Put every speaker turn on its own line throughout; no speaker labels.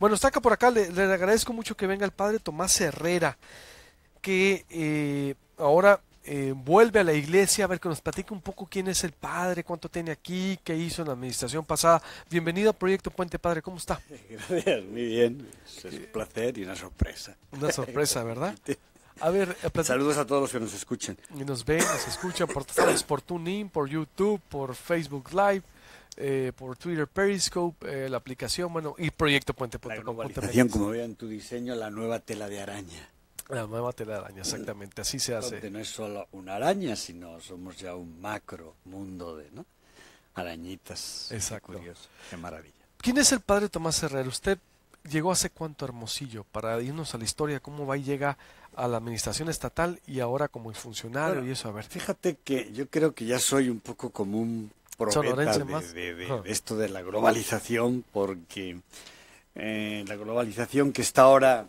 Bueno, está acá por acá, le, agradezco mucho que venga el padre Tomás Herrera, que eh, ahora eh, vuelve a la iglesia, a ver que nos platique un poco quién es el padre, cuánto tiene aquí, qué hizo en la administración pasada. Bienvenido a Proyecto Puente Padre, ¿cómo está? Gracias,
muy bien. Es un placer y una sorpresa. Una sorpresa,
¿verdad? A ver, eh,
saludos a todos los que nos escuchan.
Y nos ven, nos escuchan por por TuneIn, por YouTube, por Facebook Live. Eh, por Twitter, Periscope, eh, la aplicación, bueno, y Proyecto Puente.com. como
vean tu diseño, la nueva tela de araña.
La nueva tela de araña, exactamente, así se hace. no
es solo una araña, sino somos ya un macro mundo de ¿no? arañitas. Exacto. Qué maravilla.
¿Quién es el padre Tomás Herrera? Usted llegó hace cuánto Hermosillo para irnos a la historia, cómo va y llega a la administración estatal y ahora como funcionario y eso, a ver. Fíjate que yo creo que ya soy
un poco como un
Ah. de,
esto de la globalización, porque eh, la globalización que está ahora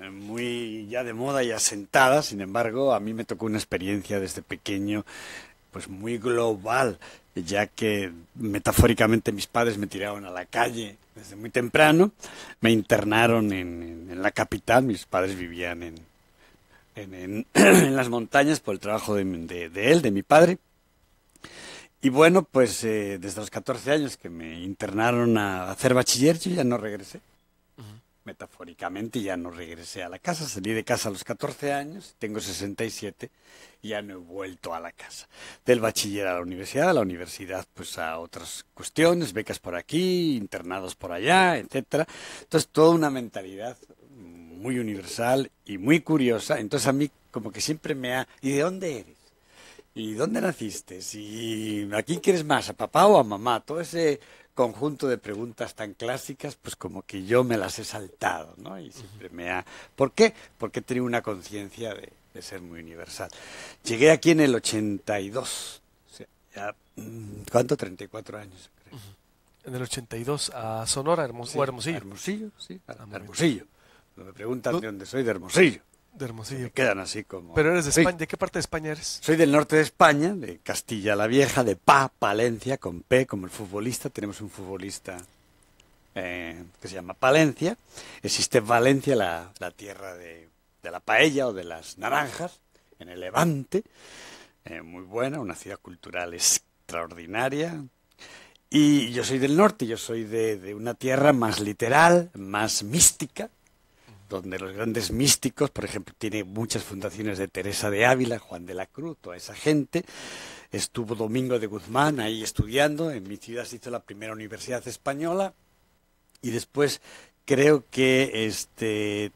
eh, muy ya de moda y asentada, sin embargo, a mí me tocó una experiencia desde pequeño pues muy global, ya que metafóricamente mis padres me tiraron a la calle desde muy temprano, me internaron en, la capital, mis padres vivían en, en, las montañas por el trabajo de él, de mi padre, y bueno, pues eh, desde los 14 años que me internaron a hacer bachiller, yo ya no regresé. Metafóricamente ya no regresé a la casa, salí de casa a los 14 años, tengo 67, y ya no he vuelto a la casa. Del bachiller a la universidad, a la universidad pues a otras cuestiones, becas por aquí, internados por allá, etcétera. Entonces toda una mentalidad muy universal y muy curiosa. Entonces a mí como que siempre me ha... ¿Y de dónde eres? ¿Y dónde naciste? ¿Y ¿A quién quieres más? ¿A papá o a mamá? Todo ese conjunto de preguntas tan clásicas, pues como que yo me las he saltado, ¿no? Y siempre me ha... ¿Por qué? Porque he tenido una conciencia de, ser muy universal. Llegué aquí en el 82. Mm, ¿Cuánto? 34 años,
creo. En el 82, a Sonora, Hermosillo. Hermosillo,
sí. A ah, Hermosillo. me preguntan de dónde soy, de Hermosillo. De Hermosillo. quedan así como. Pero eres de España.
¿De qué parte de España eres?
Soy del norte de España, de Castilla la Vieja, de Pa, Palencia, con P, como el futbolista. Tenemos un futbolista eh, que se llama Palencia. Existe Valencia, la, tierra de, la paella o de las naranjas, en el Levante. Eh, muy buena, una ciudad cultural extraordinaria. Y yo soy del norte, yo soy de, de una tierra más literal, más mística, donde los grandes místicos, por ejemplo, tiene muchas fundaciones de Teresa de Ávila, Juan de la Cruz, toda esa gente. Estuvo Domingo de Guzmán ahí estudiando, en mi ciudad se hizo la primera universidad española y después creo que este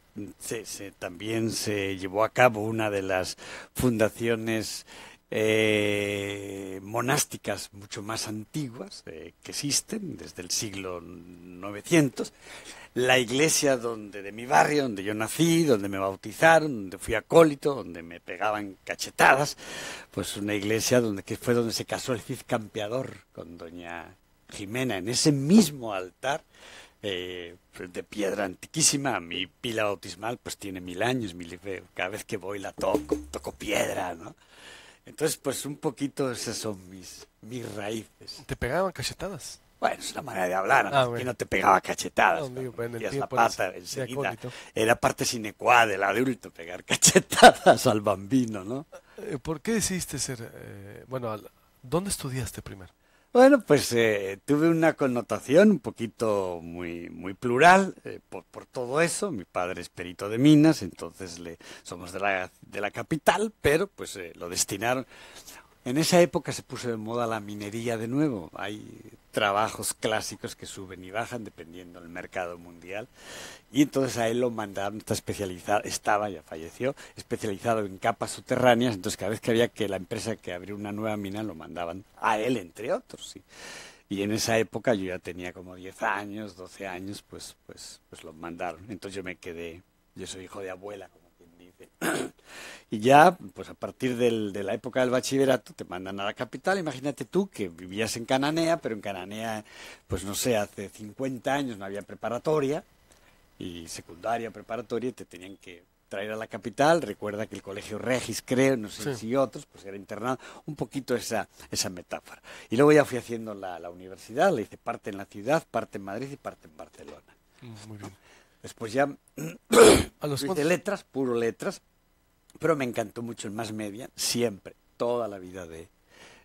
también se llevó a cabo una de las fundaciones eh, monásticas mucho más antiguas eh, que existen desde el siglo 900 la iglesia donde de mi barrio, donde yo nací, donde me bautizaron, donde fui acólito, donde me pegaban cachetadas, pues una iglesia donde que fue donde se casó el Cid Campeador con doña Jimena, en ese mismo altar eh, de piedra antiquísima. Mi pila bautismal pues tiene mil años, mil, eh, cada vez que voy la toco, toco piedra, ¿no? Entonces pues un poquito esas son mis, mis raíces. ¿Te pegaban cachetadas? Bueno, es una manera de hablar. Ah, que no te pegaba cachetadas. Era parte sine qua del adulto pegar cachetadas al bambino, ¿no?
Eh, ¿Por qué decidiste ser. Eh, bueno, ¿dónde estudiaste primero?
Bueno, pues eh, tuve una connotación un poquito muy, muy plural por, todo eso. Mi padre es perito de minas, entonces le, somos de la, de la capital, pero pues lo destinaron en esa época se puso de moda la minería de nuevo. Hay trabajos clásicos que suben y bajan dependiendo del mercado mundial. Y entonces a él lo mandaron, está estaba, ya falleció, especializado en capas subterráneas. Entonces cada vez que había que la empresa que abrió una nueva mina lo mandaban a él, entre otros. Y en esa época yo ya tenía como 10 años, 12 años, pues, pues, pues lo mandaron. Entonces yo me quedé, yo soy hijo de abuela, como Y ya, pues a partir de la época del bachillerato, te mandan a la capital. Imagínate tú que vivías en Cananea, pero en Cananea, pues no sé, hace 50 años no había preparatoria y secundaria, preparatoria, te tenían que traer a la capital. Recuerda que el colegio Regis, creo, no sé si otros, pues era internado. Un poquito esa, esa metáfora. Y luego ya fui haciendo la, la universidad, le hice parte en la ciudad, parte en Madrid y parte en Barcelona. Mm, muy bien. Pues ya ¿A los de letras, puro letras, pero me encantó mucho el más media, siempre, toda la vida de...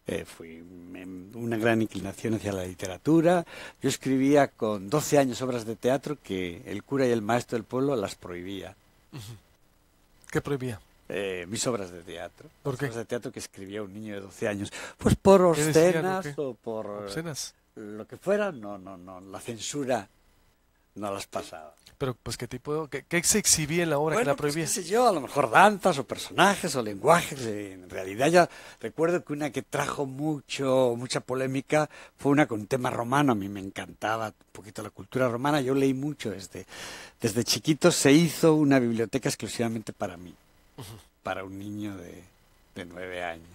Eh, fui una gran inclinación hacia la literatura. Yo escribía con 12 años obras de teatro que el cura y el maestro del pueblo las prohibía. ¿Qué prohibía? Eh, mis obras de teatro. ¿Por qué? obras de teatro que escribía un niño de 12 años. Pues
por obscenas o por...
¿Obscenas? Lo que fuera, no, no, no. La censura no las pasaba.
Pero, pues, ¿qué tipo qué, se exhibía en la obra que la pues, prohibía? Bueno, qué sé yo, a lo mejor danzas o personajes
o lenguajes. Eh, en realidad, ya recuerdo que una que trajo mucho, mucha polémica fue una con tema romano. A mí me encantaba un poquito la cultura romana. Yo leí mucho desde, desde chiquito. Se hizo una biblioteca exclusivamente para mí, para un niño de, nueve años.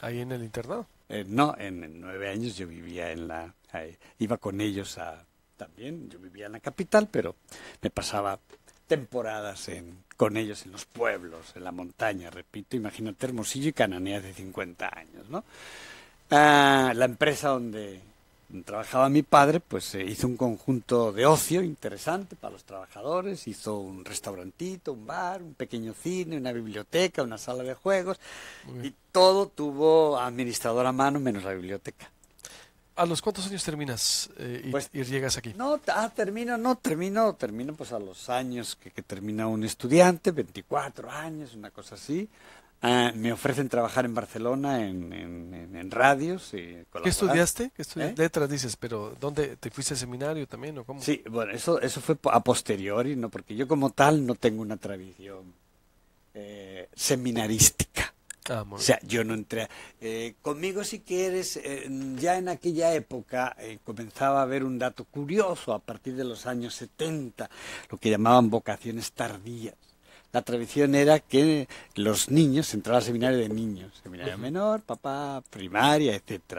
¿Ahí
en el internado?
Eh, no, en, nueve años yo vivía en la... iba con ellos a también, yo vivía en la capital, pero me pasaba temporadas con ellos en los pueblos, en la montaña, repito, imagínate Hermosillo y Cananea de 50 años, ¿no? Ah, la empresa donde trabajaba mi padre, pues hizo un conjunto de ocio interesante para los trabajadores, hizo un restaurantito, un bar, un pequeño cine, una biblioteca, una sala de juegos, y todo tuvo administrador a mano menos la biblioteca.
¿A los cuántos años terminas eh, pues, y, llegas aquí? No, ah, termino, no, termino, termino
pues a los años que, termina un estudiante, 24 años, una cosa así. Ah, me ofrecen trabajar en Barcelona en, radios. Y ¿Qué estudiaste?
¿Qué estudiaste? ¿Eh? Letras dices, pero ¿dónde te fuiste al seminario también o cómo? Sí,
bueno, eso, eso fue a posteriori, ¿no? Porque yo como tal no tengo una tradición eh, seminarística o sea, yo no entré. Eh, conmigo, si quieres, eh, ya en aquella época eh, comenzaba a haber un dato curioso a partir de los años 70, lo que llamaban vocaciones tardías la tradición era que los niños entraban al seminario de niños, seminario menor, papá, primaria, etc.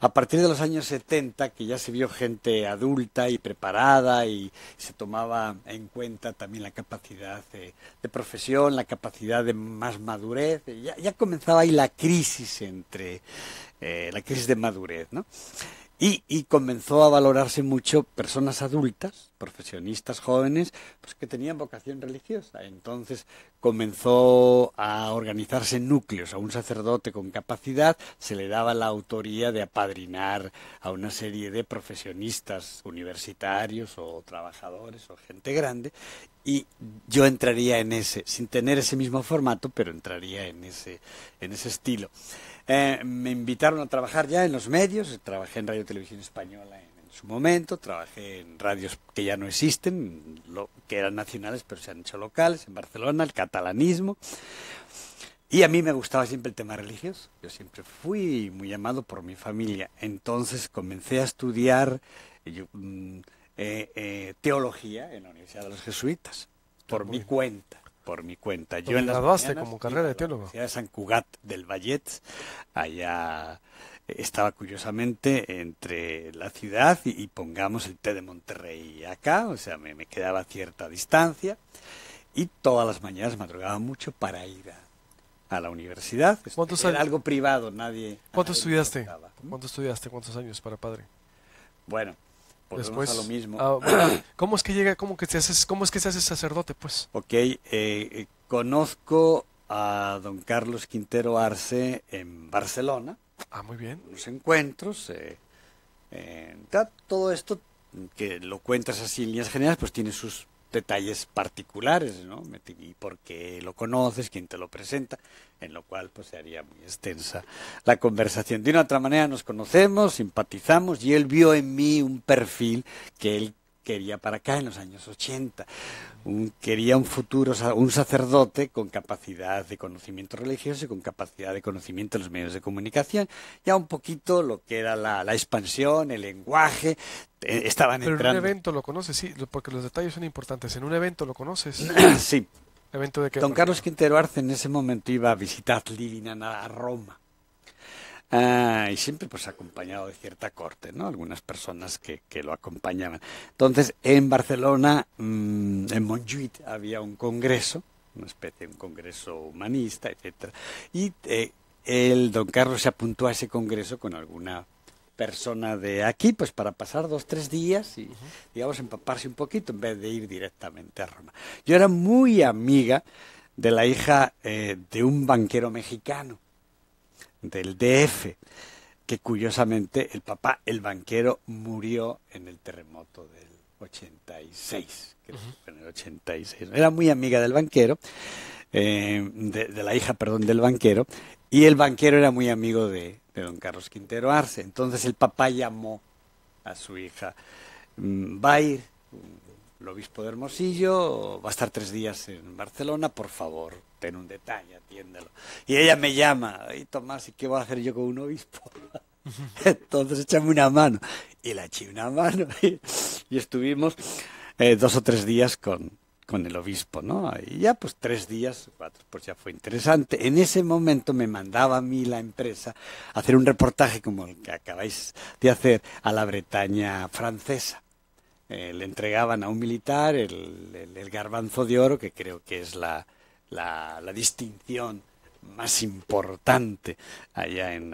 A partir de los años 70, que ya se vio gente adulta y preparada y se tomaba en cuenta también la capacidad de, profesión, la capacidad de más madurez, ya, comenzaba ahí la crisis entre eh, la crisis de madurez, ¿no? Y, comenzó a valorarse mucho personas adultas, profesionistas jóvenes, pues que tenían vocación religiosa. Entonces comenzó a organizarse núcleos. A un sacerdote con capacidad se le daba la autoría de apadrinar a una serie de profesionistas universitarios o trabajadores o gente grande. Y yo entraría en ese, sin tener ese mismo formato, pero entraría en ese, en ese estilo. Eh, me invitaron a trabajar ya en los medios, trabajé en Radio Televisión Española en, su momento, trabajé en radios que ya no existen, lo, que eran nacionales pero se han hecho locales, en Barcelona, el catalanismo. Y a mí me gustaba siempre el tema religioso, yo siempre fui muy amado por mi familia, entonces comencé a
estudiar
eh, mm, eh, teología en la Universidad de los Jesuitas, por mi cuenta por mi cuenta. Yo en las mañanas, como carrera de teólogo? de San Cugat del Vallet, allá eh, estaba curiosamente entre la ciudad y, pongamos el té de Monterrey acá, o sea, me, quedaba a cierta distancia y todas las mañanas madrugaba mucho para ir a, la universidad. Este, ¿Cuántos Era algo privado, nadie.
¿Cuánto estudiaste? ¿Cuánto estudiaste? ¿Cuántos años para padre? Bueno, Después, lo mismo. Ah, ¿Cómo es que llega, cómo que te haces, cómo es que se hace sacerdote, pues? Ok, eh, eh, conozco a don
Carlos Quintero Arce en Barcelona. Ah, muy bien. Los encuentros. Eh, todo esto que lo cuentas así en líneas generales, pues tiene sus detalles particulares, ¿no? Y qué lo conoces, quién te lo presenta, en lo cual pues se haría muy extensa la conversación. De una otra manera nos conocemos, simpatizamos y él vio en mí un perfil que él quería para acá en los años 80. quería un futuro, un sacerdote con capacidad de conocimiento religioso y con capacidad de conocimiento de los medios de comunicación. Ya un poquito lo que era la, expansión, el lenguaje, eh, estaban Pero en un evento
lo conoces, sí, porque los detalles son importantes. En un evento lo conoces. sí. ¿Evento de qué? Don
Carlos Quintero Arce en ese momento iba a visitar Livina a Roma Ah, y siempre pues acompañado de cierta corte, ¿no? Algunas personas que, lo acompañaban. Entonces, en Barcelona, mm, en Montjuic, había un congreso, una especie de un congreso humanista, etcétera, y eh, el don Carlos se apuntó a ese congreso con alguna persona de aquí, pues para pasar dos, tres días y, digamos, empaparse un poquito en vez de ir directamente a Roma. Yo era muy amiga de la hija eh, de un banquero mexicano del DF, que curiosamente el papá, el banquero, murió en el terremoto del 86. en el Era muy amiga del banquero, eh, de, la hija, perdón, del banquero, y el banquero era muy amigo de, de don Carlos Quintero Arce. Entonces el papá llamó a su hija, mm, va a ir mm, el obispo de Hermosillo, va a estar tres días en Barcelona, por favor, ten un detalle, atiéndelo. Y ella me llama, y Tomás, ¿y qué voy a hacer yo con un obispo? Entonces échame una mano. Y la eché una mano y, estuvimos eh, dos o tres días con, el obispo, ¿no? Y ya pues tres días, cuatro, pues ya fue interesante. En ese momento me mandaba a mí la empresa hacer un reportaje como el que acabáis de hacer a la Bretaña francesa. Eh, le entregaban a un militar el garbanzo de oro, que creo que es la, la, distinción más importante allá en,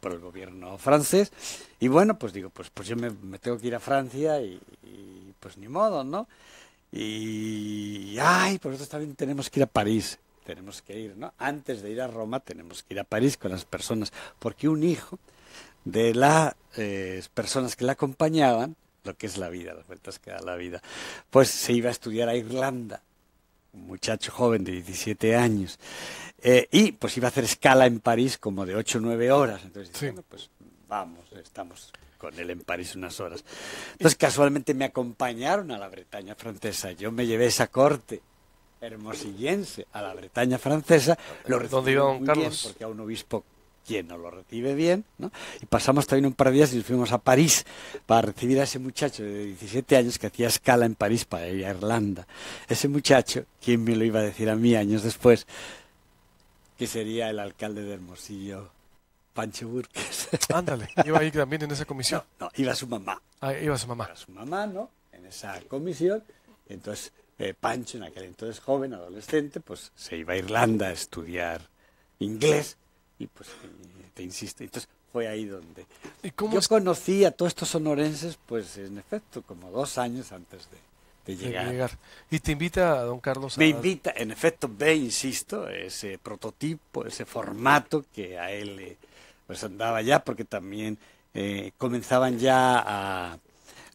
por el gobierno francés. Y bueno, pues digo, pues, pues yo me, tengo que ir a Francia y, pues ni modo, ¿no? Y, ay, pues nosotros también tenemos que ir a París, tenemos que ir, ¿no? Antes de ir a Roma tenemos que ir a París con las personas, porque un hijo de las eh, personas que la acompañaban, lo que es la vida, las vueltas que da la vida, pues se iba a estudiar a Irlanda un muchacho joven de 17 años. Eh, y pues iba a hacer escala en París como de 8 o 9 horas. Entonces, pues vamos, estamos con él en París unas horas. Entonces casualmente me acompañaron a la Bretaña francesa. Yo me llevé esa corte hermosillense a la Bretaña francesa. Lo ¿Dónde don Carlos? porque a un obispo quien no lo recibe bien, ¿no? Y pasamos también un par de días y nos fuimos a París para recibir a ese muchacho de 17 años que hacía escala en París para ir a Irlanda. Ese muchacho, ¿quién me lo iba a decir a mí años después, que sería el alcalde de Hermosillo, Pancho Burques. Ándale, iba ahí
también en esa comisión. No, iba su mamá. Ah, iba su mamá. Iba su
mamá, ¿no? En esa comisión. Entonces, eh, Pancho, en aquel entonces joven, adolescente, pues se iba a Irlanda a estudiar inglés pues te insiste. Entonces fue ahí donde yo conocí a todos estos sonorenses, pues en efecto, como dos años antes de, llegar.
Y te invita a don Carlos. Me invita,
en efecto, ve, insisto, ese prototipo, ese formato que a él pues andaba ya, porque también eh, comenzaban ya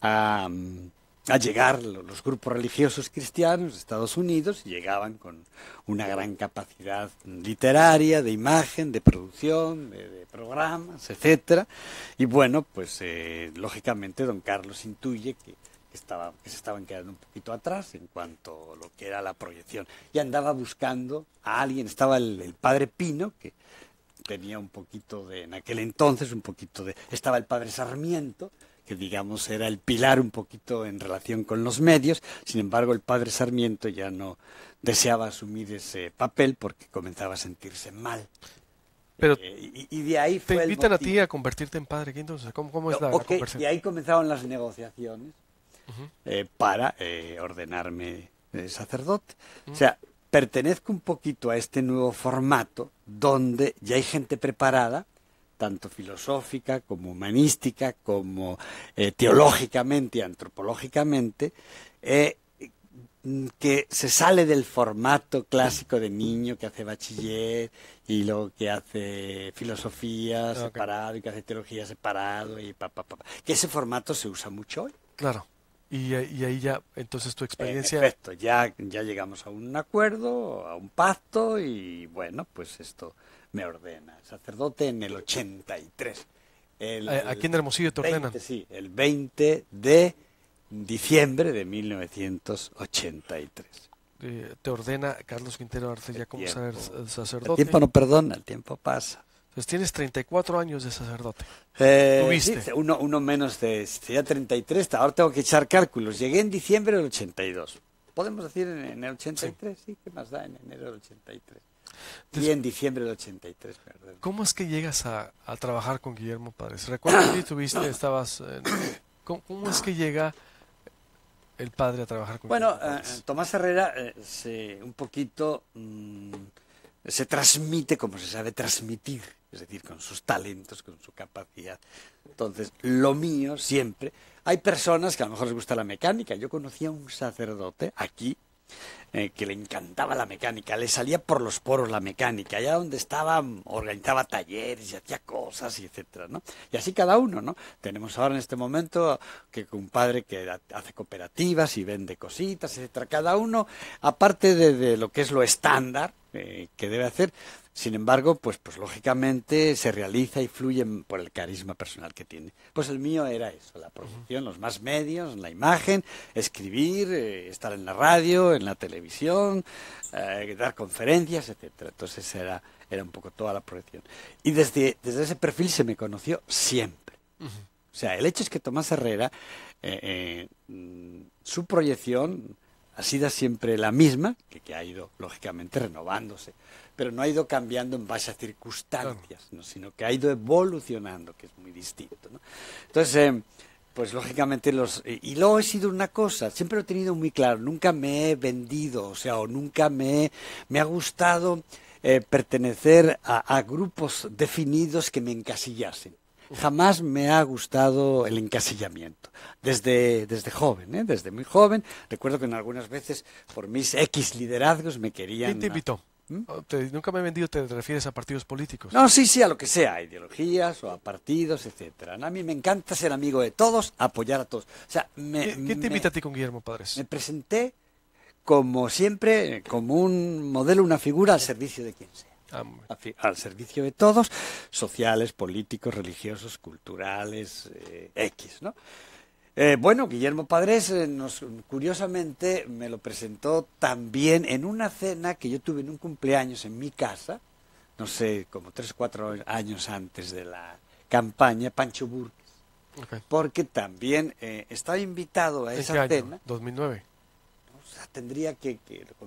a, mm, a llegar los grupos religiosos cristianos de Estados Unidos, llegaban con una gran capacidad literaria, de imagen, de producción, de, programas, etc. Y bueno, pues eh, lógicamente don Carlos intuye que, estaba, se estaban quedando un poquito atrás en cuanto a lo que era la proyección. Y andaba buscando a alguien, estaba el, padre Pino, que tenía un poquito de, en aquel entonces, un poquito de, estaba el padre Sarmiento, que digamos era el pilar un poquito en relación con los medios. Sin embargo, el padre Sarmiento ya no deseaba asumir ese papel porque comenzaba a sentirse mal.
Pero eh, y, de ahí te invitan a ti a convertirte en padre. ¿Cómo, es la, okay, Y ahí
comenzaron las negociaciones eh, para eh, ordenarme sacerdote. O sea, pertenezco un poquito a este nuevo formato donde ya hay gente preparada tanto filosófica como humanística, como eh, teológicamente y antropológicamente, eh, que se sale del formato clásico de niño que hace bachiller y luego que hace filosofía separado y que hace teología separado y pa, pa, pa, que ese formato se usa mucho hoy.
Claro. Y, ahí ya, entonces tu eh, experiencia.
Perfecto, ya, ya llegamos a un acuerdo, a un pacto y bueno, pues esto me ordena. Sacerdote en el 83. El, eh, Aquí en Hermosillo te ordenan. sí, el 20 de diciembre de
1983. Eh, te ordena Carlos Quintero ya como sacerdote. El tiempo no perdona, el tiempo pasa. Entonces pues tienes 34 años de sacerdote. Eh,
uno, menos de... Este, ya 33, ahora tengo que echar cálculos. Llegué en diciembre del 82. Podemos decir en, el 83, sí. sí, ¿qué más da en enero del 83? y en diciembre del 83,
¿Cómo es que llegas a, trabajar con Guillermo Padres? Recuerdo que tuviste, estabas... ¿cómo, es que llega el padre a trabajar con bueno, Bueno, eh,
Tomás Herrera eh, se, un poquito... Mm, se transmite como se sabe transmitir, es decir, con sus talentos, con su capacidad. Entonces, lo mío siempre. Hay personas que a lo mejor les gusta la mecánica. Yo conocí a un sacerdote aquí eh, que le encantaba la mecánica, le salía por los poros la mecánica, allá donde estaba organizaba talleres y hacía cosas y etcétera, ¿no? Y así cada uno, ¿no? Tenemos ahora en este momento que un padre que hace cooperativas y vende cositas, etcétera, cada uno aparte de, lo que es lo estándar eh, que debe hacer, sin embargo, pues, pues lógicamente se realiza y fluye por el carisma personal que tiene. Pues el mío era eso, la producción, los más medios, la imagen, escribir, eh, estar en la radio, en la televisión, eh, dar conferencias, etcétera. Entonces era, era un poco toda la proyección. Y desde, desde ese perfil se me conoció siempre. O sea, el hecho es que Tomás Herrera, eh, mm, su proyección ha sido siempre la misma, que, ha ido lógicamente renovándose, pero no ha ido cambiando en base a circunstancias, sino que ha ido evolucionando, que es muy distinto. Entonces, eh, pues lógicamente los... y luego he sido una cosa, siempre lo he tenido muy claro, nunca me he vendido, o sea, o nunca me, me ha gustado eh, pertenecer a grupos definidos que me encasillasen jamás me ha gustado el encasillamiento, desde, desde joven, ¿eh? desde muy joven. Recuerdo que en algunas veces por mis X liderazgos me querían... ¿Quién te invitó?
¿Mm? nunca me he vendido, te refieres a partidos políticos. No, sí,
sí, a lo que sea, a ideologías o a partidos, etcétera. A mí me encanta ser amigo de todos, apoyar a todos. O sea, me, ¿Quién te invita a ti con Guillermo Padres? Me presenté, como siempre, como un modelo, una figura al servicio de quien sea. Ah, al servicio de todos, sociales, políticos, religiosos, culturales, eh, X, ¿no? Eh, bueno, Guillermo Padres, eh, nos, curiosamente, me lo presentó también en una cena que yo tuve en un cumpleaños en mi casa, no sé, como tres o cuatro años antes de la campaña, Pancho Burgues. Porque también estaba invitado a esa año? cena.
2009 tendría que,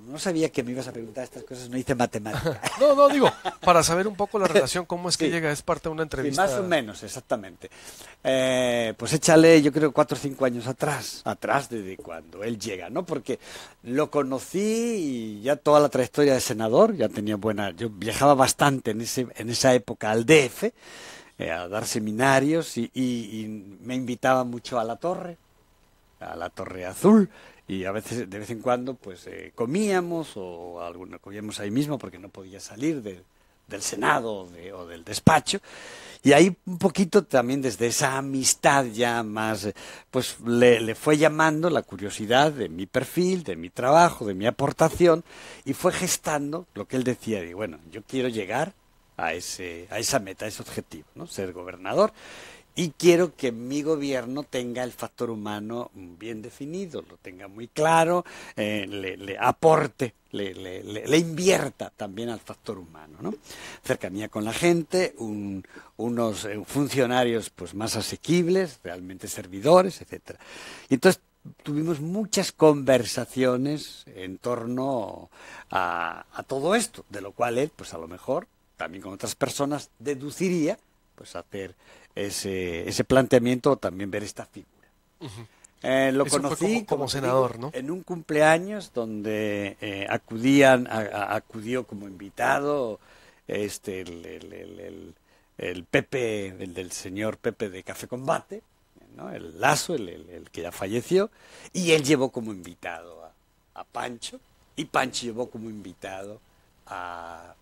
no sabía que me ibas a preguntar estas cosas, no hice matemática. no, no, digo, para saber un poco la relación, cómo es que llega, es parte de una entrevista. más o menos, exactamente. Eh, pues échale,
yo creo, cuatro o cinco años atrás, atrás desde cuando él llega, ¿no? Porque lo conocí y ya toda la trayectoria de senador, ya tenía buena... Yo viajaba bastante en, esa época al DF, eh, a dar seminarios y, y me invitaba mucho a la torre a la Torre Azul y a veces de vez en cuando pues eh, comíamos o comíamos ahí mismo porque no podía salir del Senado o del despacho y ahí un poquito también desde esa amistad ya más eh, pues le, le, fue llamando la curiosidad de mi perfil, de mi trabajo, de mi aportación y fue gestando lo que él decía de bueno yo quiero llegar a ese a esa meta, a ese objetivo, ¿no? ser gobernador y quiero que mi gobierno tenga el factor humano bien definido, lo tenga muy claro, eh, le, aporte, le, invierta también al factor humano. ¿no? Cercanía con la gente, unos eh, funcionarios pues, más asequibles, realmente servidores, etc. Y entonces tuvimos muchas conversaciones en torno a, a todo esto, de lo cual él, pues a lo mejor, también con otras personas, deduciría pues hacer ese, ese planteamiento o también ver esta figura. Eh, lo conocí como, senador, ¿no? En un cumpleaños donde eh, acudían, acudió como invitado este el, el, el, Pepe, el del señor Pepe de Café Combate, ¿no? el Lazo, el, que ya falleció, y él llevó como invitado a, a Pancho, y Pancho llevó como invitado a,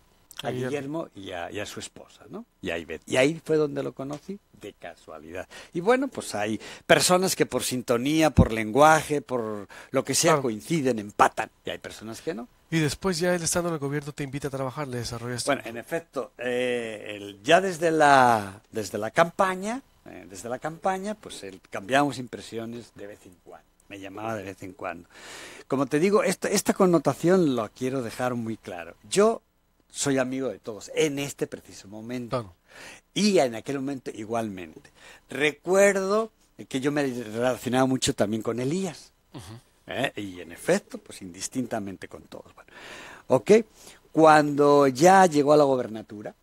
a, Guillermo,
y, a, su esposa, ¿no? Y Y ahí fue donde lo conocí, de casualidad. Y bueno, pues hay personas que por sintonía, por lenguaje, por lo que sea, coinciden, empatan. Y hay personas que no.
Y después ya el Estado, en el gobierno te invita a trabajar, le desarrollas. Bueno,
en efecto, eh, ya desde la, desde la campaña, eh, desde la campaña, pues cambiamos impresiones de vez en cuando me llamaba de vez en cuando. Como te digo, esta, esta connotación la quiero dejar muy claro. Yo soy amigo de todos en este preciso momento. Y en aquel momento igualmente. Recuerdo que yo me relacionaba mucho también con Elías. ¿eh? Y en efecto, pues indistintamente con todos. ok, cuando ya llegó a la gobernatura,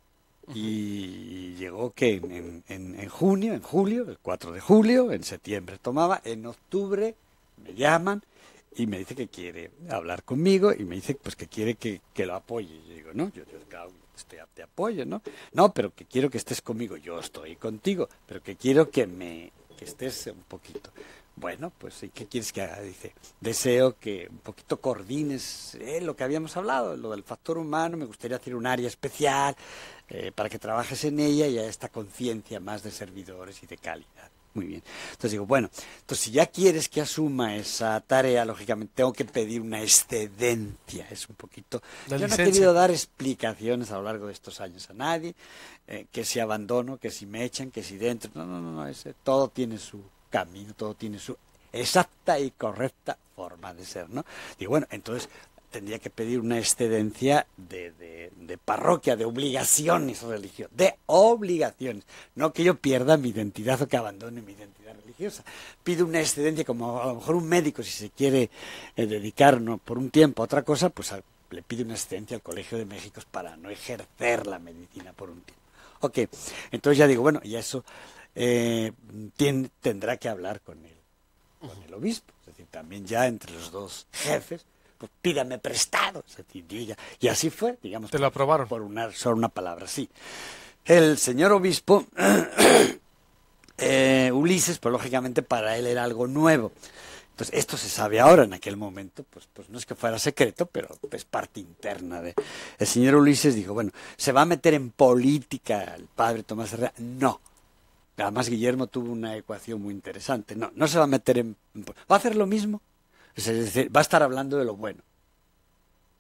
y llegó que en, en, en junio, en julio, el 4 de julio, en septiembre tomaba, en octubre me llaman y me dice que quiere hablar conmigo y me dice pues que quiere que, lo apoye. Y yo digo, no, yo, yo este, te, apoyo, ¿no? No, pero que quiero que estés conmigo, yo estoy contigo, pero que quiero que me estés un poquito. Bueno, pues ¿y qué quieres que haga? Dice, deseo que un poquito coordines eh, lo que habíamos hablado, lo del factor humano, me gustaría hacer un área especial eh, para que trabajes en ella y a esta conciencia más de servidores y de calidad. Muy bien. Entonces digo, bueno, entonces si ya quieres que asuma esa tarea, lógicamente tengo que pedir una excedencia. Es un poquito... Yo no he querido dar explicaciones a lo largo de estos años a nadie, eh, que si abandono, que si me echan, que si dentro. No, no, no, ese, todo tiene su camino, todo tiene su exacta y correcta forma de ser, ¿no? Digo, bueno, entonces tendría que pedir una excedencia de, de, parroquia, de obligaciones religiosas, de obligaciones. No que yo pierda mi identidad o que abandone mi identidad religiosa. Pido una excedencia, como a lo mejor un médico, si se quiere eh, dedicar por un tiempo a otra cosa, pues le pide una excedencia al Colegio de México para no ejercer la medicina por un tiempo. Ok, entonces ya digo, bueno, y eso eh, tendrá que hablar con el, con el obispo, es decir, también ya entre los dos jefes pues pídame prestado. Y así fue, digamos. Te lo aprobaron. Por una, palabra, sí. El señor obispo, eh, Ulises, pues lógicamente para él era algo nuevo. Entonces, esto se sabe ahora, en aquel momento, pues, pues no es que fuera secreto, pero es pues, parte interna de... El señor Ulises dijo, bueno, ¿se va a meter en política el padre Tomás Herrera? No. Además, Guillermo tuvo una ecuación muy interesante. No, no se va a meter en... ¿Va a hacer lo mismo? Es decir, va a estar hablando de lo bueno.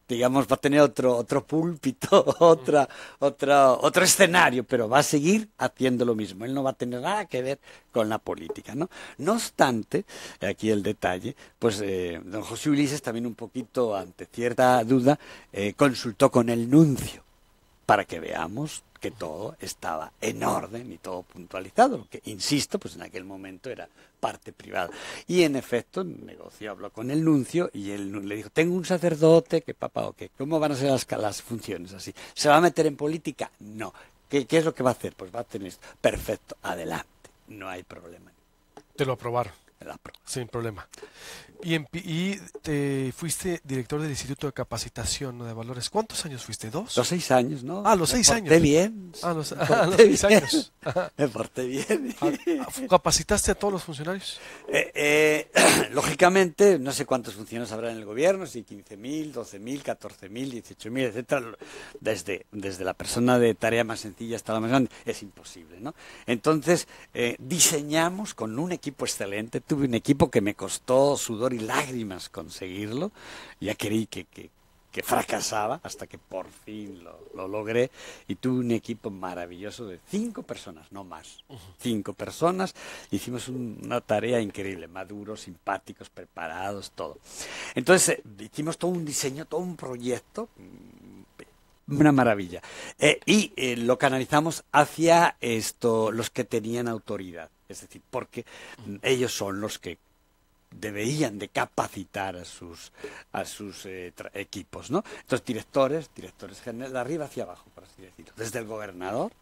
Digamos, va a tener otro, otro púlpito, otra, otra, otro escenario, pero va a seguir haciendo lo mismo. Él no va a tener nada que ver con la política, ¿no? No obstante, aquí el detalle, pues eh, don José Ulises también un poquito, ante cierta duda, eh, consultó con el nuncio para que veamos que todo estaba en orden y todo puntualizado, lo que, insisto, pues en aquel momento era parte privada. Y en efecto, negoció, habló con el nuncio y él le dijo, tengo un sacerdote, que papá, o ¿cómo van a ser las, las funciones así? ¿Se va a meter en política? No. ¿Qué, ¿Qué, es lo que va a hacer? Pues va a tener esto. Perfecto, adelante, no hay problema. Te lo aprobaron. Sin problema.
Y, te fuiste director del Instituto de Capacitación de Valores. ¿Cuántos años fuiste? ¿Dos? Los seis años, ¿no? Ah, los seis años. Bien. Ah, los, ah, seis años. Me porté bien. Ah, ah, ¿Capacitaste a todos los funcionarios?
Eh, eh, lógicamente, no sé cuántos funcionarios habrá en el gobierno, si 15.000, 12.000, 14.000, 18.000, etc. Desde, desde la persona de tarea más sencilla hasta la más grande, es imposible, ¿no? Entonces, eh, diseñamos con un equipo excelente. Tuve un equipo que me costó sudor y lágrimas conseguirlo. Ya creí que, que, fracasaba hasta que por fin lo, lo, logré y tuve un equipo maravilloso de cinco personas, no más, cinco personas. Hicimos una tarea increíble, maduros, simpáticos, preparados, todo. Entonces eh, hicimos todo un diseño, todo un proyecto, una maravilla. Eh, y eh, lo canalizamos hacia esto, los que tenían autoridad. Es decir, porque mm, ellos son los que deberían de capacitar a sus, a sus eh, equipos, ¿no? Entonces, directores, directores generales, de arriba hacia abajo, por así decirlo, desde el gobernador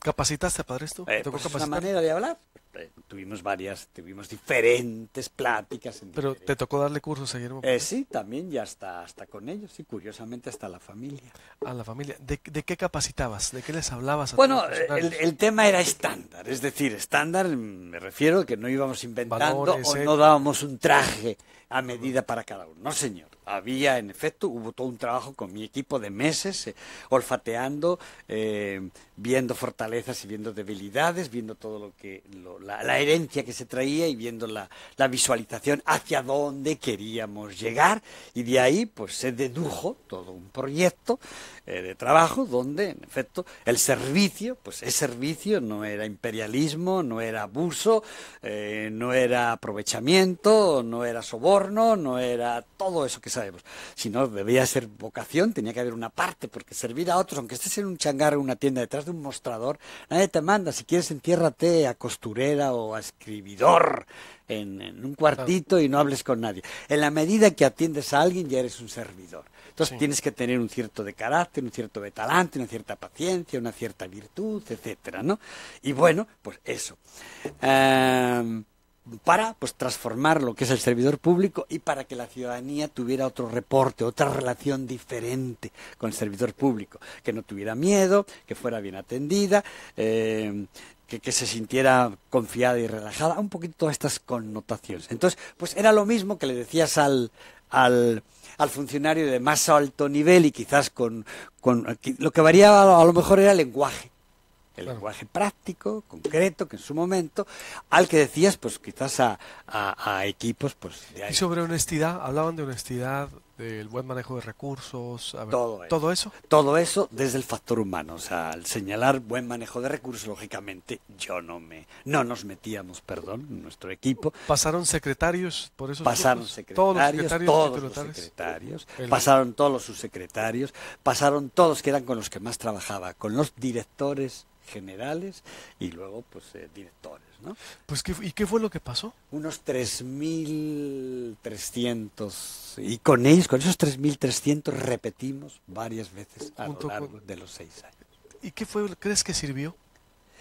¿Capacitaste, padre, esto? Eh, es pues, una manera de hablar.
Eh, tuvimos varias, tuvimos diferentes
pláticas. Pero te tocó darle cursos, Guillermo. Eh,
sí, también, ya hasta, hasta con ellos, y curiosamente hasta la familia.
A la familia. ¿De, qué capacitabas? ¿De qué les hablabas? bueno, eh,
el, tema era estándar, es decir, estándar me refiero que no íbamos inventando o no dábamos un traje a medida para cada uno. No, señor había, en efecto, hubo todo un trabajo con mi equipo de meses, eh, olfateando, eh, viendo fortalezas y viendo debilidades, viendo todo lo que, la, herencia que se traía y viendo la, visualización hacia dónde queríamos llegar. Y de ahí, pues se dedujo todo un proyecto eh, de trabajo donde, en efecto, el servicio, pues ese servicio, no era imperialismo, no era abuso, no era aprovechamiento, no era soborno, no era todo eso que se si no, debía ser vocación, tenía que haber una parte, porque servir a otros, aunque estés en un changar en una tienda detrás de un mostrador, nadie te manda. Si quieres, entiérrate a costurera o a escribidor en, un cuartito y no hables con nadie. En la medida que atiendes a alguien, ya eres un servidor. Entonces tienes que tener un cierto de carácter, un cierto de talante, una cierta paciencia, una cierta virtud, etcétera, ¿no? Y bueno, pues eso. Em, para pues transformar lo que es el servidor público y para que la ciudadanía tuviera otro reporte, otra relación diferente con el servidor público, que no tuviera miedo, que fuera bien atendida, eh, que, se sintiera confiada y relajada, un poquito todas estas connotaciones. Entonces, pues era lo mismo que le decías al, al, al funcionario de más alto nivel y quizás con, con lo que
variaba a lo mejor era
el lenguaje el lenguaje práctico, concreto, que en su momento, al que decías, pues quizás a, equipos, pues...
De y sobre honestidad, hablaban de honestidad, del buen manejo de recursos, todo,
eso. Todo eso desde el factor humano, o sea, al señalar buen manejo de recursos, lógicamente yo no me, no nos metíamos, perdón, nuestro
equipo. Pasaron secretarios, por eso. Pasaron secretarios, todos los secretarios, todos los secretarios
pasaron todos los subsecretarios, pasaron todos que eran con los que más trabajaba, con los directores generales y luego pues eh, directores. ¿no?
Pues, ¿qué, ¿Y qué fue lo que pasó?
Unos 3.300 y con ellos, con esos 3.300 repetimos varias veces a lo largo de los
seis años. ¿Y qué fue, crees que sirvió?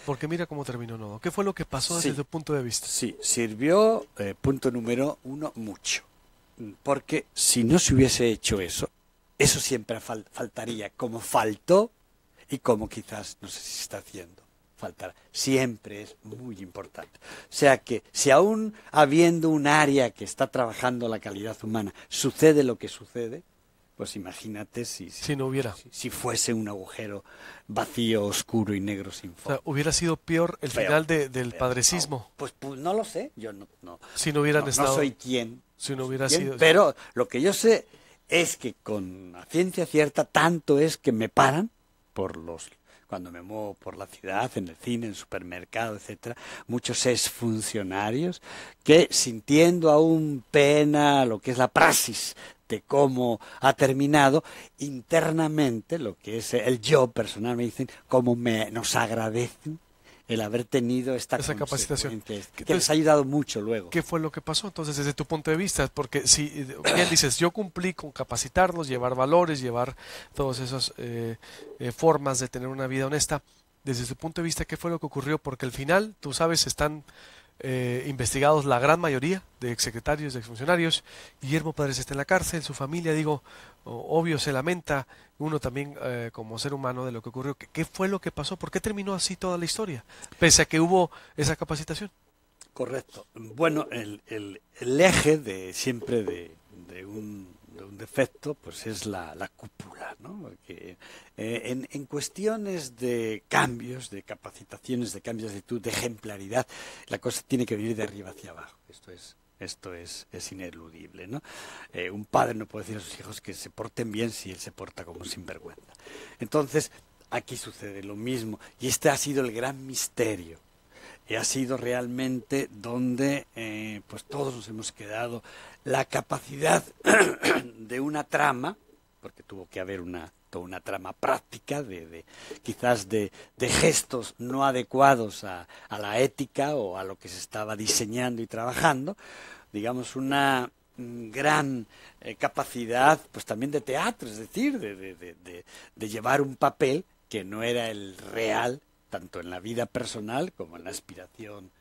Porque mira cómo terminó todo. ¿Qué fue lo que pasó desde tu
punto de vista? Sí, sirvió, eh, punto número uno, mucho. Porque si no se hubiese hecho eso, eso siempre faltaría, como faltó y como quizás no sé si está haciendo. faltar Siempre es muy importante. O sea que si aún habiendo un área que está trabajando la calidad humana sucede lo que sucede, pues imagínate si, si, no hubiera. Si, fuese un agujero vacío, oscuro y negro sin
fondo. O sea, hubiera sido peor el final del padrecismo. Pues,
pues, no lo sé, yo no. no si no hubieran estado. No soy quien. Si no hubiera sido. Pero lo que yo sé es que con la ciencia cierta tanto es que me paran por los cuando me muevo por la ciudad, en el cine, en el supermercado, etcétera, muchos funcionarios que sintiendo aún pena lo que es la praxis de cómo ha terminado, internamente lo que es el yo personal me dicen cómo me nos agradecen el haber tenido esta capacitación que les ha ayudado
mucho luego. ¿Qué fue lo que pasó? Entonces, desde tu punto de vista, porque si bien dices, yo cumplí con capacitarlos, llevar valores, llevar todas esas eh, eh, formas de tener una vida honesta, desde tu punto de vista, ¿qué fue lo que ocurrió? Porque al final, tú sabes, están eh, investigados la gran mayoría de secretarios, de funcionarios Guillermo Padres está en la cárcel, su familia, digo, obvio se lamenta, uno también eh, como ser humano de lo que ocurrió. ¿Qué fue lo que pasó? ¿Por qué terminó así toda la historia? Pese a que hubo esa capacitación.
Correcto. Bueno, el, el, eje de siempre de un un defecto, pues es la, cúpula, ¿no? Eh, en, cuestiones de cambios, de capacitaciones, de cambios de actitud, de ejemplaridad, la cosa tiene que venir de arriba hacia abajo. Esto es esto es, ineludible, ¿no? Eh, un padre no puede decir a sus hijos que se porten bien si él se porta como un sinvergüenza. Entonces, aquí sucede lo mismo. Y este ha sido el gran misterio Y ha sido realmente donde eh, pues todos nos hemos quedado la capacidad de una trama, porque tuvo que haber una, una trama práctica, de, quizás de, gestos no adecuados a, la ética o a lo que se estaba diseñando y trabajando, digamos, una, mm, gran eh, capacidad pues también de teatro, es decir, de, de, llevar un papel que no era el real, tanto en la vida personal como en la aspiración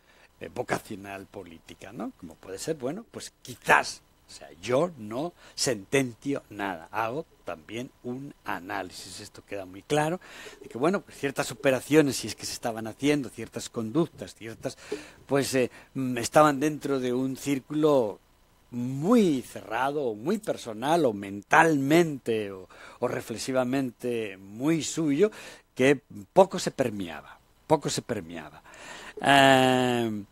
vocacional política, ¿no? Como puede ser, bueno, pues quizás, o sea, yo no sentencio nada, hago también un análisis, esto queda muy claro, de que, bueno, pues ciertas operaciones, si es que se estaban haciendo, ciertas conductas, ciertas, pues eh, mm, estaban dentro de un círculo muy cerrado muy personal o mentalmente o reflexivamente muy suyo que poco se permeaba poco se permeaba. Eh,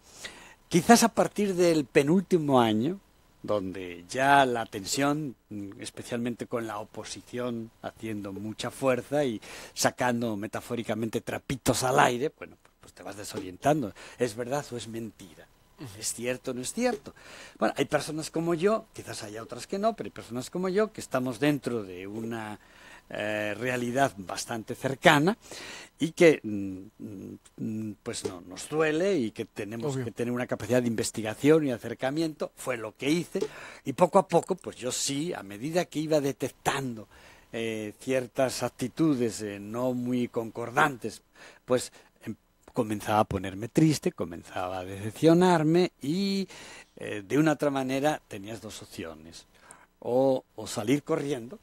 quizás a partir del penúltimo año, donde ya la tensión, especialmente con la oposición haciendo mucha fuerza y sacando metafóricamente trapitos al aire, bueno, pues te vas desorientando. ¿Es verdad o es mentira? ¿Es cierto o no es cierto? Bueno, hay personas como yo, quizás haya otras que no, pero hay personas como yo que estamos dentro de una eh, realidad bastante cercana y que mm, mm, pues no nos duele y que tenemos que tener una capacidad de investigación y acercamiento fue lo que hice y poco a poco pues yo sí a medida que iba detectando eh, ciertas actitudes eh, no muy concordantes pues em, comenzaba a ponerme triste, comenzaba a decepcionarme y de una otra manera tenías dos opciones. o, salir corriendo,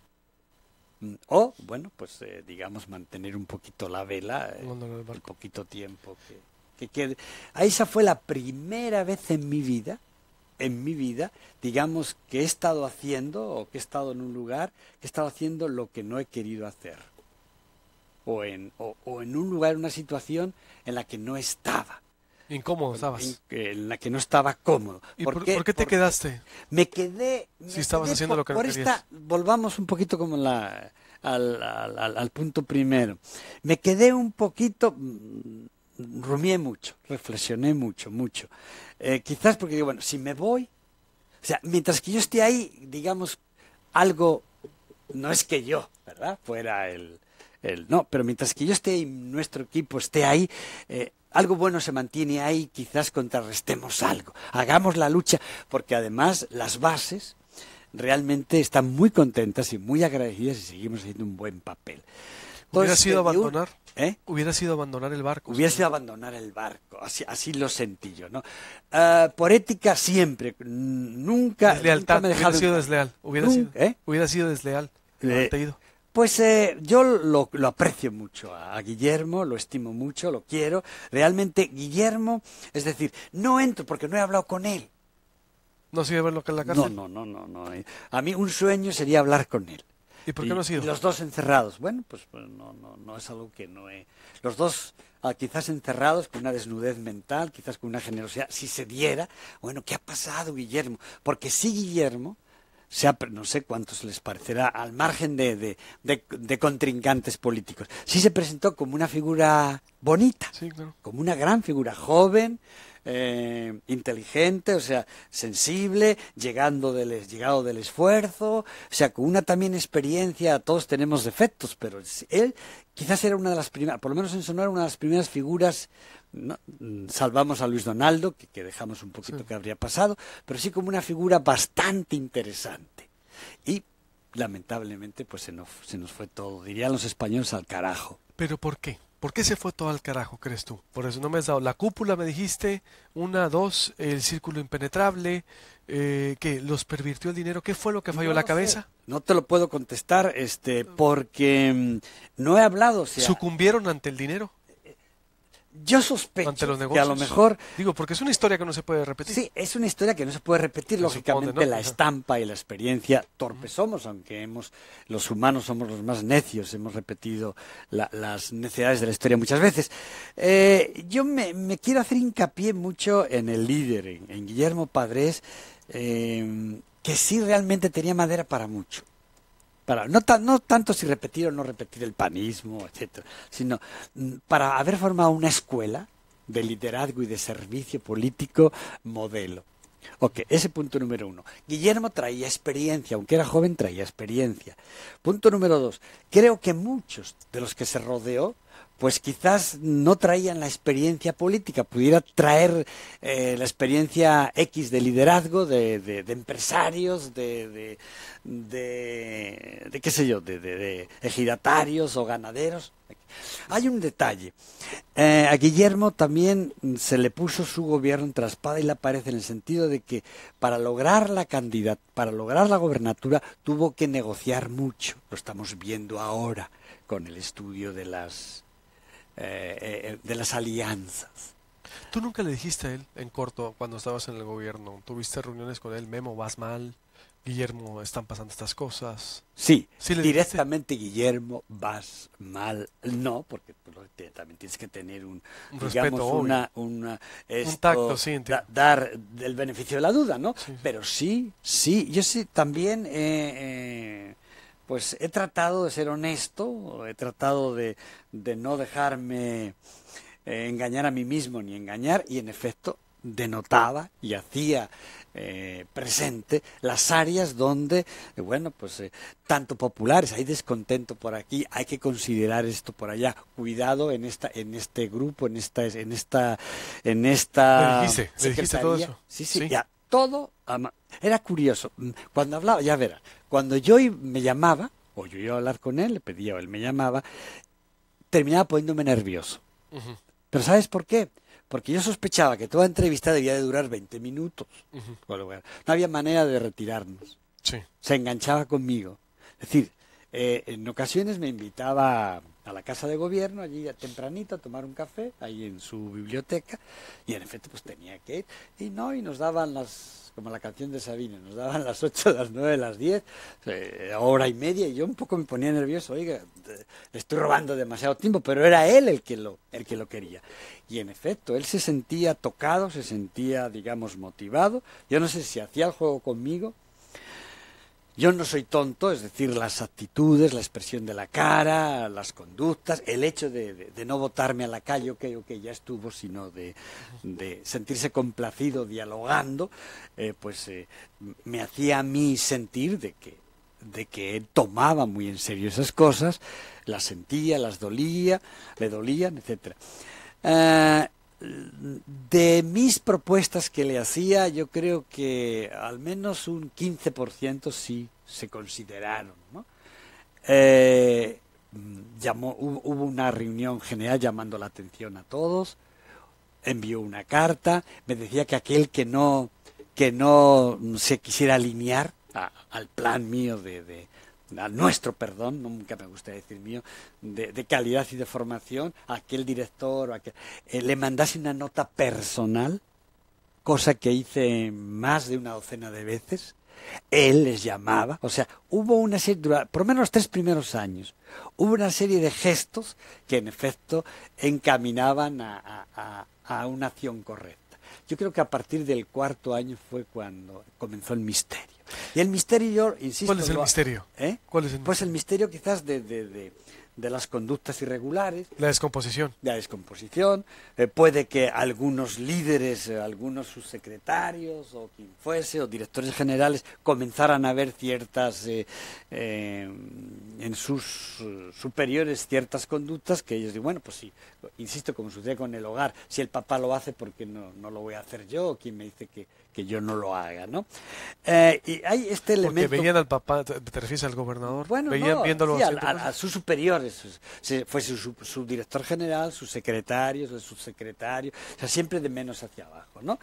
o, bueno, pues eh, digamos mantener un poquito la vela, eh, un el poquito tiempo que, que quede. ahí esa fue la primera vez en mi vida, en mi vida, digamos que he estado haciendo o que he estado en un lugar, que he estado haciendo lo que no he querido hacer. O en, o en un lugar, una situación en la que no estaba.
Incómodo estabas.
En la que no estaba cómodo. porque por, qué, te
quedaste? Me quedé. si estabas haciendo lo que
volvamos un poquito como la, al, punto primero. Me quedé un poquito. Mm, rumié mucho, reflexioné mucho, mucho. Eh, quizás porque digo, bueno, si me voy. O sea, mientras que yo esté ahí, digamos, algo. No es que yo, ¿verdad? Fuera el. no, pero mientras que yo esté ahí, nuestro equipo esté ahí. Eh, algo bueno se mantiene ahí, quizás contrarrestemos algo, hagamos la lucha, porque además las bases realmente están muy contentas y muy agradecidas y seguimos haciendo un buen papel.
Hubiera pues, sido eh, abandonar.
¿Eh? Hubiera sido abandonar el barco. Hubiera sido abandonar el barco, así, lo sentí yo, ¿no? Ah, por ética siempre, nunca. me he ¿eh? hubiera sido desleal. Hubiera, sido, hubiera sido desleal. Pues eh, yo lo, aprecio mucho a, Guillermo, lo estimo mucho, lo quiero. Realmente Guillermo, es decir, no entro porque no he hablado con él. ¿No ver lo que es la casa. No, no, no, no, A mí un sueño sería hablar con él. ¿Y por qué no ha sido? Los dos encerrados. Bueno, pues, pues, no, no, no es algo que no he... Los dos ah, quizás encerrados con una desnudez mental, quizás con una generosidad, si se diera, bueno, ¿qué ha pasado, Guillermo? Porque sí, Guillermo, sea, no sé cuántos les parecerá, al margen de, de, contrincantes políticos, sí se presentó como una figura bonita, como una gran figura, joven, eh, inteligente, o sea, sensible, llegando del, llegado del esfuerzo, o sea, con una también experiencia, todos tenemos defectos, pero él quizás era una de las primeras, por lo menos en Sonora, una de las primeras figuras. Salvamos a Luis Donaldo, que, dejamos un poquito que habría pasado, pero sí como una figura bastante interesante. Y lamentablemente, pues se nos, se nos fue todo, dirían los españoles al carajo.
¿Pero por qué? ¿Por qué se fue todo al carajo, crees tú? Por eso no me has dado la cúpula, me dijiste, una, dos, el círculo impenetrable, eh, que los pervirtió el dinero? ¿Qué fue lo que falló la cabeza?
No te lo puedo contestar, este, porque mm, no he hablado.
¿Sucumbieron ante el dinero? yo sospecho que a lo mejor... Digo, porque es una historia que no se puede repetir. Sí, es una historia que no se puede repetir. Lógicamente la
estampa y la experiencia, torpes somos, aunque hemos, los humanos somos los más necios, hemos repetido las necesidades de la historia muchas veces. Eh, yo me, quiero hacer hincapié mucho en el líder, en, Guillermo Padrés, eh, que sí realmente tenía madera para mucho para no, no tanto si repetir o no repetir el panismo, etcétera, sino mm, para haber formado una escuela de liderazgo y de servicio político modelo. Ok, ese punto número uno. Guillermo traía experiencia, aunque era joven traía experiencia. Punto número dos, creo que muchos de los que se rodeó pues quizás no traían la experiencia política, pudiera traer eh, la experiencia X de liderazgo, de, empresarios, de, de, qué sé yo, de, ejidatarios o ganaderos. Hay un detalle. Eh, a Guillermo también se le puso su gobierno en la y la pared en el sentido de que para lograr la candidat, para lograr la gobernatura, tuvo que negociar mucho. Lo estamos viendo ahora con el estudio de las eh, eh, eh, de las alianzas.
Tú nunca le dijiste a él en corto cuando estabas en el gobierno, tuviste reuniones con él, Memo, vas mal, Guillermo, están pasando estas cosas. Sí, directamente
Guillermo, vas mal. No, porque pues, también tienes que tener un, respeto, una, un tacto, sí, dar el beneficio de la duda, ¿no? Pero sí, sí, yo sí, también pues he tratado de ser honesto, he tratado de, de no dejarme eh, engañar a mí mismo ni engañar, y en efecto denotaba y hacía eh, presente las áreas donde, bueno, pues eh, tanto populares, hay descontento por aquí, hay que considerar esto por allá, cuidado en esta, en este grupo, en esta, en esta, en esta. dijiste, todo eso. Sí, sí, ya todo era curioso. Mm, cuando hablaba, ya verás, cuando yo me llamaba, o yo iba a hablar con él, le pedía o él me llamaba, terminaba poniéndome nervioso. Pero ¿sabes por qué? Porque yo sospechaba que toda entrevista debía de durar 20 minutos. No había manera de retirarnos. Se enganchaba conmigo. Es decir, eh, en ocasiones me invitaba a la casa de gobierno, allí tempranito, a tomar un café, ahí en su biblioteca, y en efecto pues tenía que ir. Y no, y nos daban las como la canción de Sabina, nos daban las 8, las 9, las 10, eh, hora y media, y yo un poco me ponía nervioso, oiga, eh, estoy robando demasiado tiempo, pero era él el que lo, el que lo quería. Y en efecto, él se sentía tocado, se sentía, digamos, motivado, yo no sé si hacía el juego conmigo, yo no soy tonto, es decir, las actitudes, la expresión de la cara, las conductas, el hecho de, no votarme a la calle, creo que ya estuvo, sino de, sentirse complacido dialogando, eh, pues eh, me hacía a mí sentir de que, de que él tomaba muy en serio esas cosas, las sentía, las dolía, le dolían, etc de mis propuestas que le hacía, yo creo que al menos un 15% sí se consideraron. Eh, llamó, hubo una reunión general llamando la atención a todos, envió una carta, me decía que aquel que no, que no se quisiera alinear al plan mío de, a nuestro perdón, nunca me gusta decir mío, de, calidad y de formación, a aquel director, a aquel, eh, le mandase una nota personal, cosa que hice más de una docena de veces. Él les llamaba, o sea, hubo una serie, por lo menos tres primeros años, hubo una serie de gestos que en efecto encaminaban a, a una acción correcta. Yo creo que a partir del cuarto año fue cuando comenzó el misterio. Y el misterio, insisto. ¿Cuál es el misterio? ¿Eh? ¿Cuál el Pues el misterio quizás de, de, las conductas irregulares. La descomposición. La descomposición. Eh, puede que algunos líderes, algunos eh, algunos subsecretarios o quien fuese, o directores generales, comenzaran a ver ciertas, en sus superiores, ciertas conductas que ellos dicen, bueno, pues sí, insisto, como sucede con el hogar, si el papá lo hace, ¿por qué no, no lo voy a hacer yo? ¿Quién me dice que.? que yo no lo haga, ¿no? Eh, y hay este elemento... Porque veían al papá, ¿te, refieres al gobernador? Bueno, veían no, a, sus superiores, fue su, director general, sus secretarios, el subsecretario, o sea, siempre de menos hacia abajo, ¿no?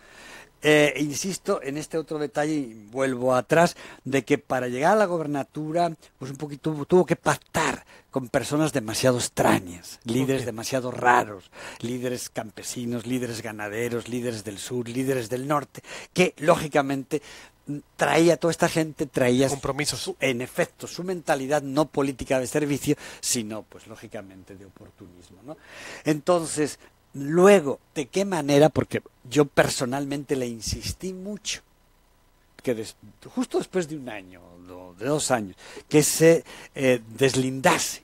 Eh, e insisto en este otro detalle y vuelvo atrás de que para llegar a la gobernatura, pues un poquito tuvo que pactar con personas demasiado extrañas, líderes demasiado raros, líderes campesinos, líderes ganaderos, líderes del sur, líderes del norte, que lógicamente mm, traía toda esta gente, traía compromisos. en efecto, su mentalidad no política de servicio, sino pues lógicamente de oportunismo. ¿no? Entonces, luego, ¿de qué manera? Porque yo personalmente le insistí mucho que justo después de un año, de dos años, que se eh, deslindase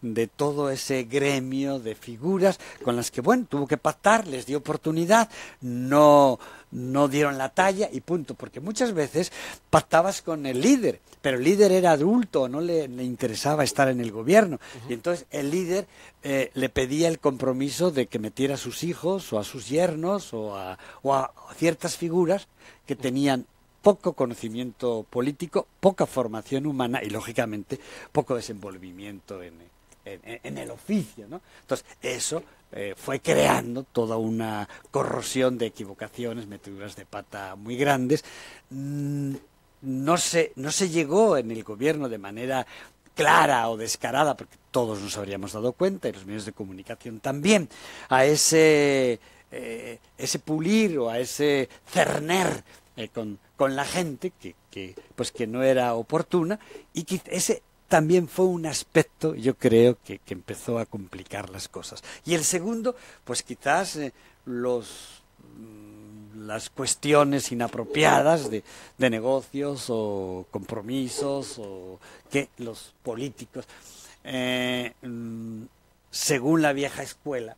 de todo ese gremio de figuras con las que, bueno, tuvo que pactar, les dio oportunidad, no, no dieron la talla y punto, porque muchas veces pactabas con el líder, pero el líder era adulto, no le, interesaba estar en el gobierno, y entonces el líder eh, le pedía el compromiso de que metiera a sus hijos o a sus yernos o a ciertas figuras que tenían poco conocimiento político, poca formación humana y, lógicamente, poco desenvolvimiento en, el
oficio. ¿no?
Entonces, eso eh, fue creando toda una corrosión de equivocaciones, meteduras de pata muy grandes. Mm, no se, no se llegó en el gobierno de manera clara o descarada, porque todos nos habríamos dado cuenta, y los medios de comunicación también, a ese, eh, ese pulir o a ese cerner eh, con, con la gente que, pues que no era oportuna y que ese también fue un aspecto, yo creo, que, empezó a complicar las cosas. Y el segundo, pues quizás eh, los mm, las cuestiones inapropiadas de, negocios o compromisos o que los políticos, eh, mm, según la vieja escuela,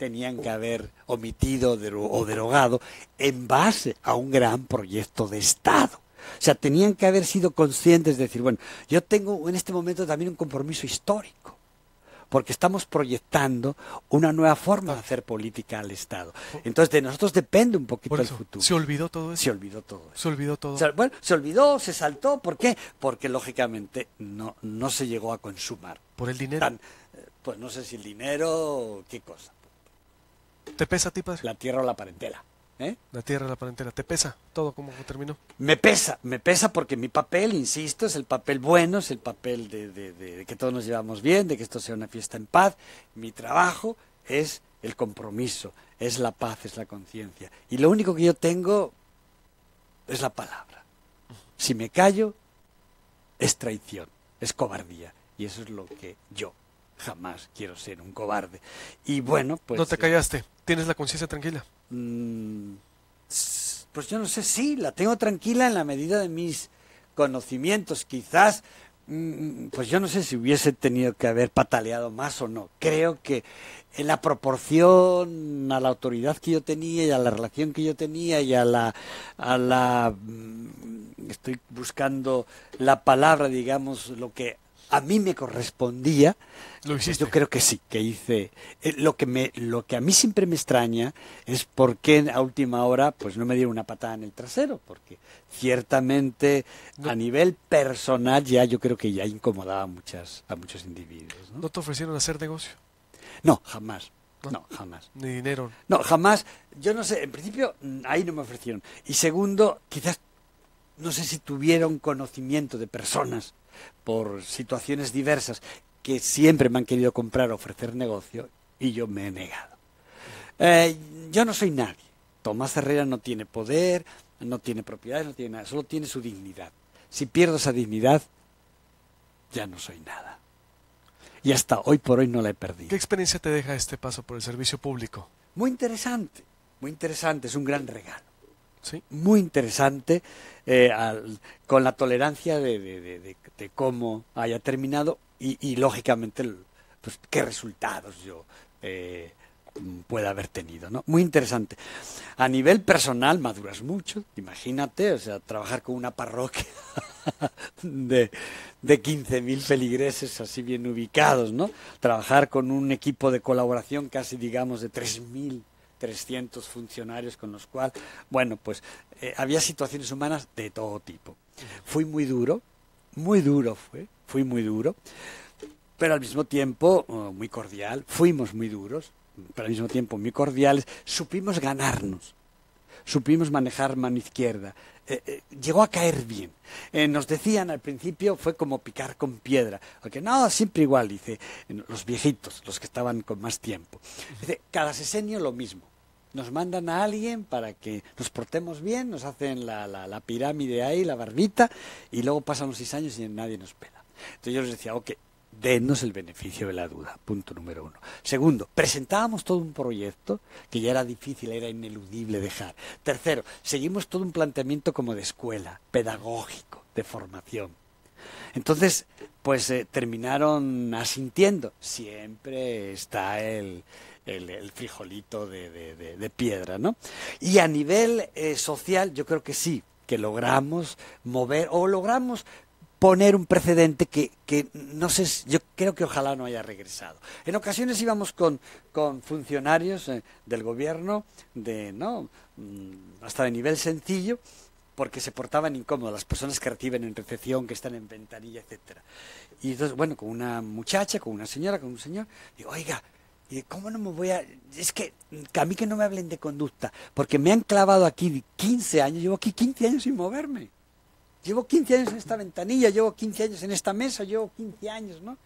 tenían que haber omitido o derogado en base a un gran proyecto de Estado. O sea, tenían que haber sido conscientes de decir, bueno, yo tengo en este momento también un compromiso histórico, porque estamos proyectando una nueva forma de hacer política al Estado. Entonces, de nosotros depende un poquito el
futuro. Se olvidó todo eso. Se olvidó todo. Eso. Se olvidó todo.
bueno, se olvidó, se saltó. ¿Por qué? Porque lógicamente no, no se llegó a consumar. Por el dinero. Eh, pues no sé si el dinero o qué cosa.
¿Te pesa a La tierra o la parentela. ¿eh? La tierra, la parentela, ¿te pesa todo como terminó? Me pesa, me pesa porque mi papel, insisto, es
el papel bueno, es el papel de que todos nos llevamos bien, de que esto sea una fiesta en paz. Mi trabajo es el compromiso, es la paz, es la conciencia. Y lo único que yo tengo es la palabra. Si me callo, es traición, es cobardía. Y eso es lo que yo jamás quiero ser un
cobarde. Y bueno, pues... No te eh, callaste, tienes la conciencia tranquila.
Mm, pues yo no sé, si la tengo tranquila en la medida de mis conocimientos, quizás, mm, mm, pues yo no sé si hubiese tenido que haber pataleado más o no. Creo que en eh, la proporción a la autoridad que yo tenía y a la relación que yo tenía y a la, a la estoy buscando la palabra, digamos, lo que a mí me correspondía, ¿Lo pues, yo creo que sí, que hice. Eh, lo, que me, lo que a mí siempre me extraña es por qué a última hora pues no me dieron una patada en el trasero, porque ciertamente a nivel personal ya yo creo que ya incomodaba a, muchas, a muchos individuos.
¿no? te ofrecieron hacer negocio?
No, jamás. No,
jamás. Ni dinero.
No, jamás.
Yo no sé, en principio mm,
ahí no me ofrecieron. Y segundo, quizás no sé si tuvieron conocimiento de personas por situaciones diversas que siempre me han querido comprar, o ofrecer negocio y yo me he negado. Eh, yo no soy nadie. Tomás Herrera no tiene poder, no tiene propiedades, no tiene nada, solo tiene su dignidad. Si pierdo esa dignidad,
ya no soy nada.
Y hasta hoy por hoy no la he perdido.
¿Qué experiencia te deja este paso por el servicio público? Muy interesante, muy interesante, es un gran regalo
muy interesante eh, con la tolerancia de, cómo haya terminado y, lógicamente pues, qué resultados yo eh, pueda haber tenido. ¿no? Muy interesante. A nivel personal maduras mucho, imagínate, o sea, trabajar con una parroquia de, de 15.000 feligreses así bien ubicados, ¿no? trabajar con un equipo de colaboración casi digamos de 3.000 300 funcionarios con los cuales, bueno, pues eh, había situaciones humanas de todo tipo. Fui muy duro, muy duro fue, fui muy duro, pero al mismo tiempo oh, muy cordial, fuimos muy duros, pero al mismo tiempo muy cordiales, supimos ganarnos supimos manejar mano izquierda. Eh, eh, llegó a caer bien. Eh, nos decían al principio fue como picar con piedra, porque no, siempre igual, dice los viejitos, los que estaban con más tiempo. Dice, cada sesenio lo mismo. Nos mandan a alguien para que nos portemos bien, nos hacen la, pirámide ahí, la barbita, y luego pasan los seis años y nadie nos pela. Entonces yo les decía, ok, Denos el beneficio de la duda, punto número uno. Segundo, presentábamos todo un proyecto que ya era difícil, era ineludible dejar. Tercero, seguimos todo un planteamiento como de escuela, pedagógico, de formación. Entonces, pues eh, terminaron asintiendo. Siempre está el, frijolito de, de, piedra, ¿no? Y a nivel eh, social, yo creo que sí, que logramos mover o logramos poner un precedente que, no sé, yo creo que ojalá no haya regresado. En ocasiones íbamos con, funcionarios eh, del gobierno, de, ¿no? Mm, hasta de nivel sencillo, porque se portaban incómodos, las personas que reciben en recepción, que están en ventanilla, etc. Y entonces, bueno, con una muchacha, con una señora, con un señor, digo, oiga, ¿cómo no me voy a...? Es que, mm, que a mí que no me hablen de conducta, porque me han clavado aquí 15 años, llevo aquí 15 años sin moverme. Llevo 15 años en esta ventanilla, llevo 15 años en esta mesa, llevo 15 años, ¿no?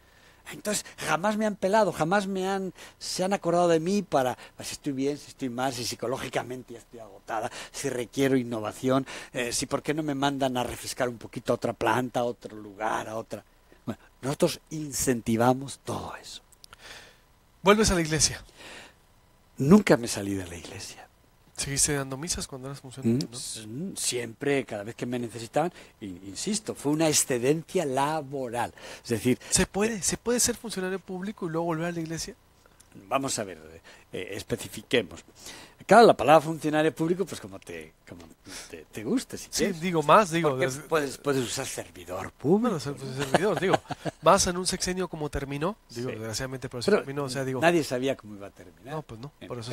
Entonces jamás me han pelado, jamás me han, se han acordado de mí para, pues, si estoy bien, si estoy mal, si psicológicamente ya estoy agotada, si requiero innovación, eh, si por qué no me mandan a refrescar un poquito a otra planta, a otro
lugar, a otra.
Bueno, nosotros incentivamos todo
eso. ¿Vuelves a la iglesia? Nunca me salí de la iglesia. ¿Seguiste dando misas cuando eras funcionario?
Mm, siempre, cada vez que me necesitaban, insisto, fue una excedencia laboral. Es decir. ¿Se puede, ¿Se puede ser funcionario público y luego volver a la iglesia? Vamos a ver, eh, especifiquemos. Claro, la palabra funcionario público, pues como te, como te, guste, si sí, digo más, digo. Puedes, puedes, usar servidor
público. Bueno, pues, servidor, digo. Más en un sexenio como terminó, digo, desgraciadamente, por eso terminó, o sea, digo. Nadie sabía
cómo iba a terminar.
No, pues no. Por eso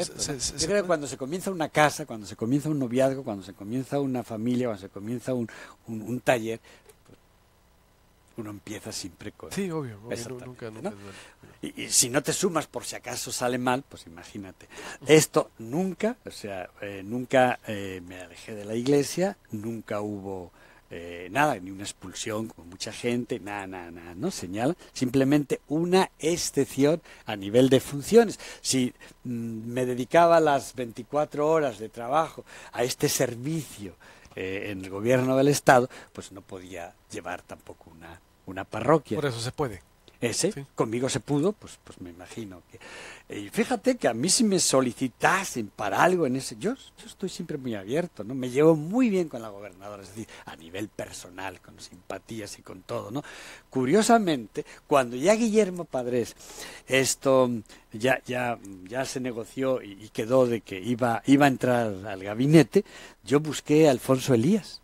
Yo creo
que cuando se comienza una casa, cuando se comienza un noviazgo, cuando se comienza una familia, cuando se comienza un, un taller, uno empieza sin precoz. Sí, obvio, nunca, y, si no te sumas por si acaso sale mal, pues imagínate. Esto nunca, o sea, eh, nunca eh, me alejé de la iglesia, nunca hubo eh, nada, ni una expulsión como mucha gente, nada, nada, nada, no señala, simplemente una excepción a nivel de funciones. Si mm, me dedicaba las 24 horas de trabajo a este servicio, eh, en el gobierno del Estado, pues no podía llevar tampoco una parroquia. Por eso se puede ese, conmigo se pudo, pues, pues me imagino que... Y fíjate que a mí si me solicitasen para algo en ese, yo, estoy siempre muy abierto, ¿no? Me llevo muy bien con la gobernadora, es decir, a nivel personal, con simpatías y con todo, ¿no? Curiosamente, cuando ya Guillermo Padres, esto ya, ya, ya se negoció y, quedó de que iba, iba a entrar al gabinete, yo busqué a Alfonso Elías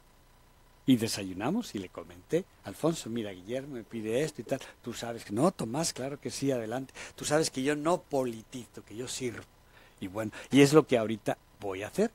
y desayunamos y le comenté, Alfonso, mira, Guillermo me pide esto y tal. Tú sabes que no, Tomás, claro que sí, adelante. Tú sabes que yo no politizo, que yo sirvo. Y bueno, y es lo que ahorita voy a hacer.